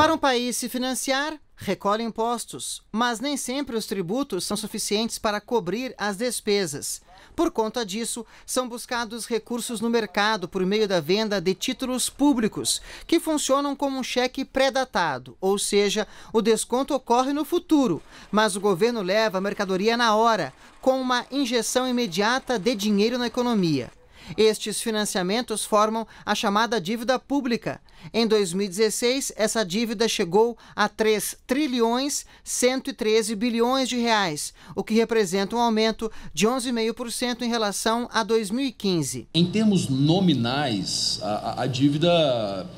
Para um país se financiar, recolhe impostos, mas nem sempre os tributos são suficientes para cobrir as despesas. Por conta disso, são buscados recursos no mercado por meio da venda de títulos públicos, que funcionam como um cheque pré-datado, ou seja, o desconto ocorre no futuro, mas o governo leva a mercadoria na hora, com uma injeção imediata de dinheiro na economia. Estes financiamentos formam a chamada dívida pública. Em 2016, essa dívida chegou a 3 trilhões 113 bilhões de reais, o que representa um aumento de 11,5% em relação a 2015. Em termos nominais, a, a dívida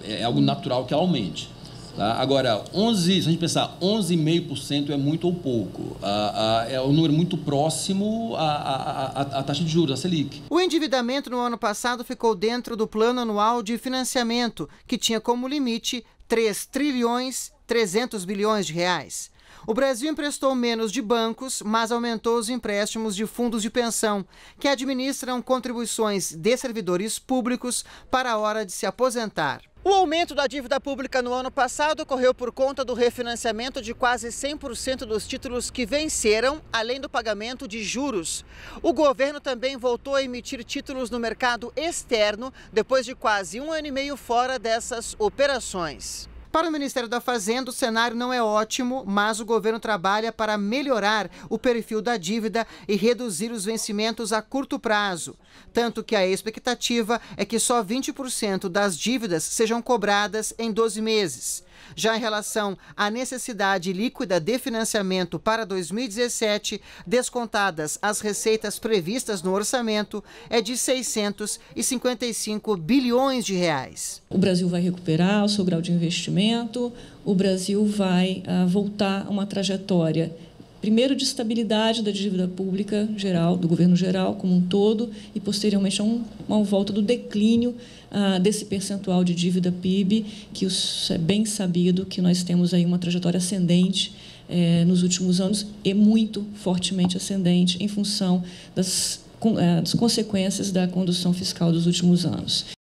é algo natural que aumente Tá? Agora, 11, se a gente pensar, 11,5% é muito ou pouco. Ah, ah, é um número muito próximo à, à, à, à taxa de juros, à Selic. O endividamento no ano passado ficou dentro do plano anual de financiamento, que tinha como limite 3 trilhões 300 bilhões de reais. O Brasil emprestou menos de bancos, mas aumentou os empréstimos de fundos de pensão, que administram contribuições de servidores públicos para a hora de se aposentar. O aumento da dívida pública no ano passado ocorreu por conta do refinanciamento de quase 100% dos títulos que venceram, além do pagamento de juros. O governo também voltou a emitir títulos no mercado externo, depois de quase um ano e meio fora dessas operações. Para o Ministério da Fazenda, o cenário não é ótimo, mas o governo trabalha para melhorar o perfil da dívida e reduzir os vencimentos a curto prazo. Tanto que a expectativa é que só 20% das dívidas sejam cobradas em 12 meses. Já em relação à necessidade líquida de financiamento para 2017, descontadas as receitas previstas no orçamento, é de 655 bilhões de reais. O Brasil vai recuperar o seu grau de investimento, o Brasil vai ah, voltar a uma trajetória primeiro de estabilidade da dívida pública geral, do governo geral como um todo, e posteriormente a uma volta do declínio ah, desse percentual de dívida PIB, que é bem sabido que nós temos aí uma trajetória ascendente eh, nos últimos anos e muito fortemente ascendente em função das, ah, das consequências da condução fiscal dos últimos anos.